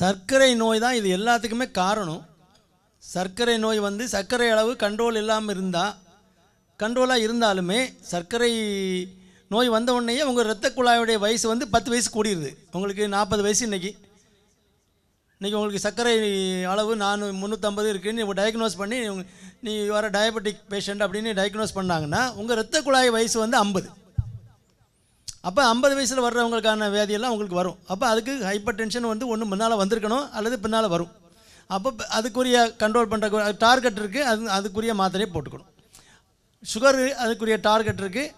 சர்க்கரை நோய் தான் இது எல்லாத்துக்குமே காரணம் சர்க்கரை நோய் வந்து சர்க்கரை அளவு கண்ட்ரோல் இல்லாமல் இருந்தால் கண்ட்ரோலாக இருந்தாலுமே சர்க்கரை நோய் வந்த உடனேயே உங்கள் இரத்த குழாயுடைய வயசு வந்து பத்து வயசு கூடிடுது உங்களுக்கு நாற்பது வயசு இன்றைக்கி இன்றைக்கி உங்களுக்கு சர்க்கரை அளவு நானூ முந்நூற்றம்பது இருக்குதுன்னு டயக்னோஸ் பண்ணி நீ வர டயபெட்டிக் பேஷண்ட் அப்படின்னு டயக்னோஸ் பண்ணாங்கன்னா உங்கள் இரத்த குழாய் வயசு வந்து ஐம்பது அப்போ ஐம்பது வயசில் வர்றவங்களுக்கான வியாதியெல்லாம் உங்களுக்கு வரும் அப்போ அதுக்கு ஹைப்பர் டென்ஷன் வந்து ஒன்று முன்னால் வந்திருக்கணும் அல்லது பின்னால் வரும் அப்போ அதுக்குரிய கண்ட்ரோல் பண்ணுற டார்கெட் இருக்குது அது அதுக்குரிய மாத்திரையை போட்டுக்கணும் சுகர் அதுக்குரிய டார்கெட் இருக்குது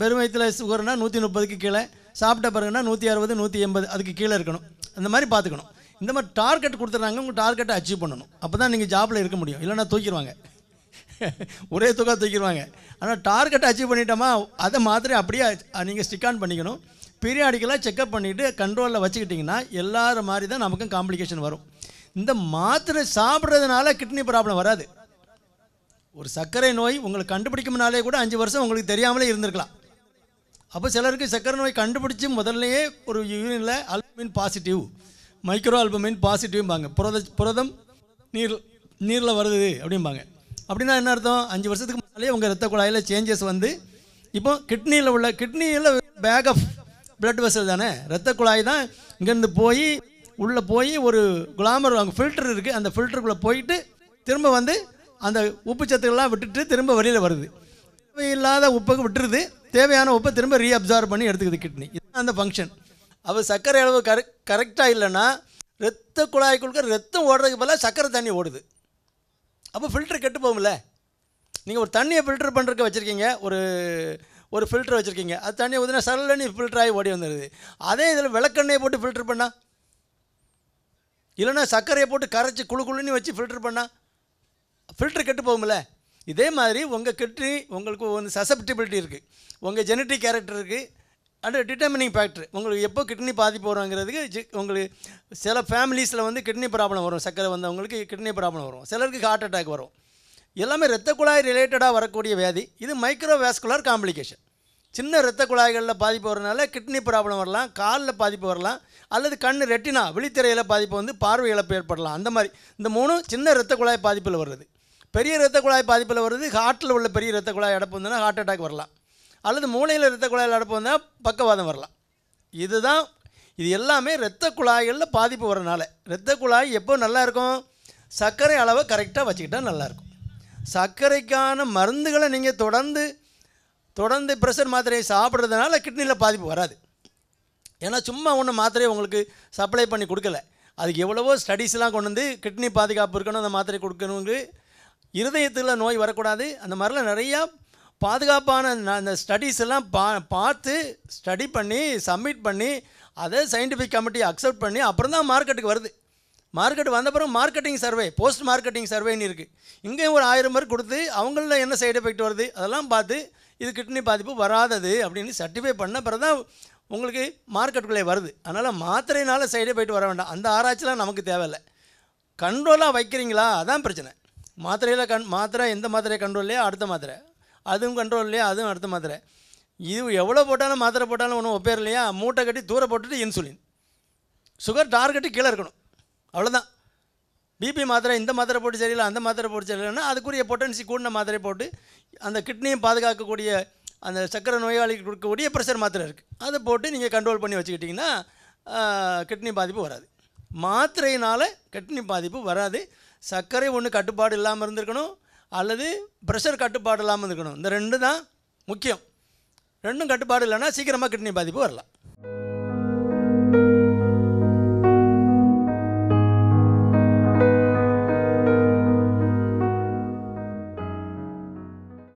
பெருமைத்தில் சுகர்னால் நூற்றி முப்பதுக்கு கீழே சாப்பிட்ட பிறகுனா நூற்றி அறுபது நூற்றி எண்பது அதுக்கு கீழே இருக்கணும் அந்த மாதிரி பார்த்துக்கணும் இந்த மாதிரி டார்கெட் கொடுத்துட்றாங்க உங்கள் டார்கெட்டை அச்சீவ் பண்ணணும் அப்போ தான் நீங்கள் ஜாப்பில் இருக்க முடியும் இல்லைன்னா தூக்கிடுவாங்க ஒரே தொகை தூக்கிடுவாங்க ஆனால் டார்கெட் அச்சீவ் பண்ணிட்டோமா அதை மாதிரி அப்படியே நீங்கள் ஸ்டிக் ஆன் பண்ணிக்கணும் பீரியாடிக்கலாக செக்கப் பண்ணிவிட்டு கண்ட்ரோலில் வச்சுக்கிட்டிங்கன்னா எல்லார மாதிரி தான் நமக்கும் காம்ப்ளிகேஷன் வரும் இந்த மாத்திரை சாப்பிட்றதுனால கிட்னி ப்ராப்ளம் வராது ஒரு சர்க்கரை நோய் உங்களுக்கு கண்டுபிடிக்கும்னாலே கூட அஞ்சு வருஷம் உங்களுக்கு தெரியாமலே இருந்திருக்கலாம் அப்போ சிலருக்கு சர்க்கரை நோய் கண்டுபிடிச்சி முதல்லையே ஒரு யூரினில் அல்பமின் பாசிட்டிவ் மைக்ரோ அல்பமின் பாசிட்டிவ்பாங்க புரத புரதம் நீர் நீரில் வருது அப்படிம்பாங்க அப்படின்னா என்ன அர்த்தம் அஞ்சு வருஷத்துக்கு முன்னாலே உங்கள் ரத்த குழாயில் சேஞ்சஸ் வந்து இப்போ கிட்னியில் உள்ள கிட்னியில் பேக் ஆஃப் பிளட் வெசல் தானே ரத்த குழாய் தான் இங்கேருந்து போய் உள்ளே போய் ஒரு குலாமர் அங்கே ஃபில்டர் இருக்குது அந்த ஃபில்டருக்குள்ளே போயிட்டு திரும்ப வந்து அந்த உப்பு சத்துக்கள்லாம் விட்டுட்டு திரும்ப வெளியில் வருது தேவையில்லாத உப்புக்கு விட்டுருது தேவையான உப்பை திரும்ப அப்சார்வ் பண்ணி எடுத்துக்குது கிட்னி இதுதான் அந்த ஃபங்க்ஷன் அப்போ சர்க்கரை அளவு கரெக்ட் கரெக்டாக இல்லைன்னா ரத்த குழாய்க்குள்க ரத்தம் ஓடுறதுக்கு பதிலாக சர்க்கரை தண்ணி ஓடுது அப்போ ஃபில்டர் கெட்டு போகும்ல நீங்கள் ஒரு தண்ணியை ஃபில்டர் பண்ணுறதுக்கு வச்சுருக்கீங்க ஒரு ஒரு ஃபில்டர் வச்சுருக்கீங்க அது தண்ணியை ஊற்றினா சல்லண்ணி ஃபில்டர் ஆகி ஓடி வந்துடுது அதே இதில் விளக்கெண்ணெயை போட்டு ஃபில்டர் பண்ணால் இல்லைனா சர்க்கரையை போட்டு கரைச்சி குழு குழுன்னு வச்சு ஃபில்டர் பண்ணால் ஃபில்டர் கெட்டு போகும்ல இதே மாதிரி உங்கள் கெட்டு உங்களுக்கு ஒன்று சசப்டிபிலிட்டி இருக்குது உங்கள் ஜெனட்டிக் கேரக்டர் இருக்குது அது டிட்டர்மினிங் ஃபேக்ட்ரு உங்களுக்கு எப்போ கிட்னி பாதிப்பு வருங்கிறதுக்கு உங்களுக்கு சில ஃபேமிலிஸில் வந்து கிட்னி ப்ராப்ளம் வரும் சக்கரை வந்தவங்களுக்கு கிட்னி ப்ராப்ளம் வரும் சிலருக்கு ஹார்ட் அட்டாக் வரும் எல்லாமே ரத்த குழாய் ரிலேட்டடாக வரக்கூடிய வியாதி இது மைக்ரோவேஸ்குலர் காம்ப்ளிகேஷன் சின்ன ரத்த குழாய்களில் பாதிப்பு வரனால கிட்னி ப்ராப்ளம் வரலாம் காலில் பாதிப்பு வரலாம் அல்லது கண் ரெட்டினா விழித்திரையில் பாதிப்பு வந்து பார்வை இழப்பு ஏற்படலாம் அந்த மாதிரி இந்த மூணும் சின்ன ரத்த குழாய் பாதிப்பில் வருது பெரிய ரத்த குழாய் பாதிப்பில் வருது ஹார்ட்டில் உள்ள பெரிய ரத்த குழாய் இழப்பு வந்ததுன்னா ஹார்ட் அட்டாக் வரலாம் அல்லது மூளையில் இரத்த குழாயில் அடைப்பு வந்தால் பக்கவாதம் வரலாம் இதுதான் இது எல்லாமே இரத்த குழாய்களில் பாதிப்பு வரனால இரத்த குழாய் எப்போ நல்லாயிருக்கும் சர்க்கரை அளவை கரெக்டாக வச்சுக்கிட்டா நல்லாயிருக்கும் சர்க்கரைக்கான மருந்துகளை நீங்கள் தொடர்ந்து தொடர்ந்து ப்ரெஷர் மாத்திரையை சாப்பிட்றதுனால கிட்னியில் பாதிப்பு வராது ஏன்னா சும்மா ஒன்று மாத்திரையை உங்களுக்கு சப்ளை பண்ணி கொடுக்கல அதுக்கு எவ்வளவோ ஸ்டடீஸ்லாம் கொண்டு வந்து கிட்னி பாதுகாப்பு இருக்கணும் அந்த மாத்திரை கொடுக்கணுங்க இருதயத்தில் நோய் வரக்கூடாது அந்த மாதிரிலாம் நிறையா பாதுகாப்பான அந்த ஸ்டடீஸ் எல்லாம் பா பார்த்து ஸ்டடி பண்ணி சப்மிட் பண்ணி அதை சயின்டிஃபிக் கமிட்டி அக்செப்ட் பண்ணி அப்புறம் தான் மார்க்கெட்டுக்கு வருது மார்க்கெட் பிறகு மார்க்கெட்டிங் சர்வே போஸ்ட் மார்க்கெட்டிங் சர்வேன்னு இருக்குது இங்கேயும் ஒரு ஆயிரம் பேர் கொடுத்து அவங்கள என்ன சைடு எஃபெக்ட் வருது அதெல்லாம் பார்த்து இது கிட்னி பாதிப்பு வராதது அப்படின்னு சர்டிஃபை பண்ண பிறகு தான் உங்களுக்கு மார்க்கெட்டுக்குள்ளே வருது அதனால் மாத்திரையினால் சைடு எஃபெக்ட் வர வேண்டாம் அந்த ஆராய்ச்சிலாம் நமக்கு தேவையில்லை கண்ட்ரோலாக வைக்கிறீங்களா அதான் பிரச்சனை மாத்திரையில் கண் மாத்திரை எந்த மாத்திரையை கண்ட்ரோல்லையோ அடுத்த மாத்திரை அதுவும் கண்ட்ரோல் இல்லையா அதுவும் அடுத்த மாத்திரை இது எவ்வளோ போட்டாலும் மாத்திரை போட்டாலும் ஒன்றும் ஒப்பேர் இல்லையா மூட்டை கட்டி தூர போட்டுட்டு இன்சுலின் சுகர் டார்கெட்டு கீழே இருக்கணும் அவ்வளோதான் பிபி மாத்திரை இந்த மாத்திரை போட்டு சரியில்லை அந்த மாத்திரை போட்டு சரியில்லைன்னா அதுக்குரிய பொட்டன்சி கூடின மாத்திரை போட்டு அந்த கிட்னியும் பாதுகாக்கக்கூடிய அந்த சக்கரை நோயாளிக்கு கொடுக்கக்கூடிய ப்ரெஷர் மாத்திரை இருக்குது அதை போட்டு நீங்கள் கண்ட்ரோல் பண்ணி வச்சுக்கிட்டிங்கன்னா கிட்னி பாதிப்பு வராது மாத்திரையினால் கிட்னி பாதிப்பு வராது சர்க்கரை ஒன்று கட்டுப்பாடு இல்லாமல் இருந்திருக்கணும் அல்லது ப்ரெஷர் கட்டுப்பாடு இல்லாமல் இருக்கணும் இந்த ரெண்டு தான் முக்கியம் ரெண்டும் கட்டுப்பாடு இல்லைன்னா சீக்கிரமாக கிட்னி பாதிப்பு வரலாம்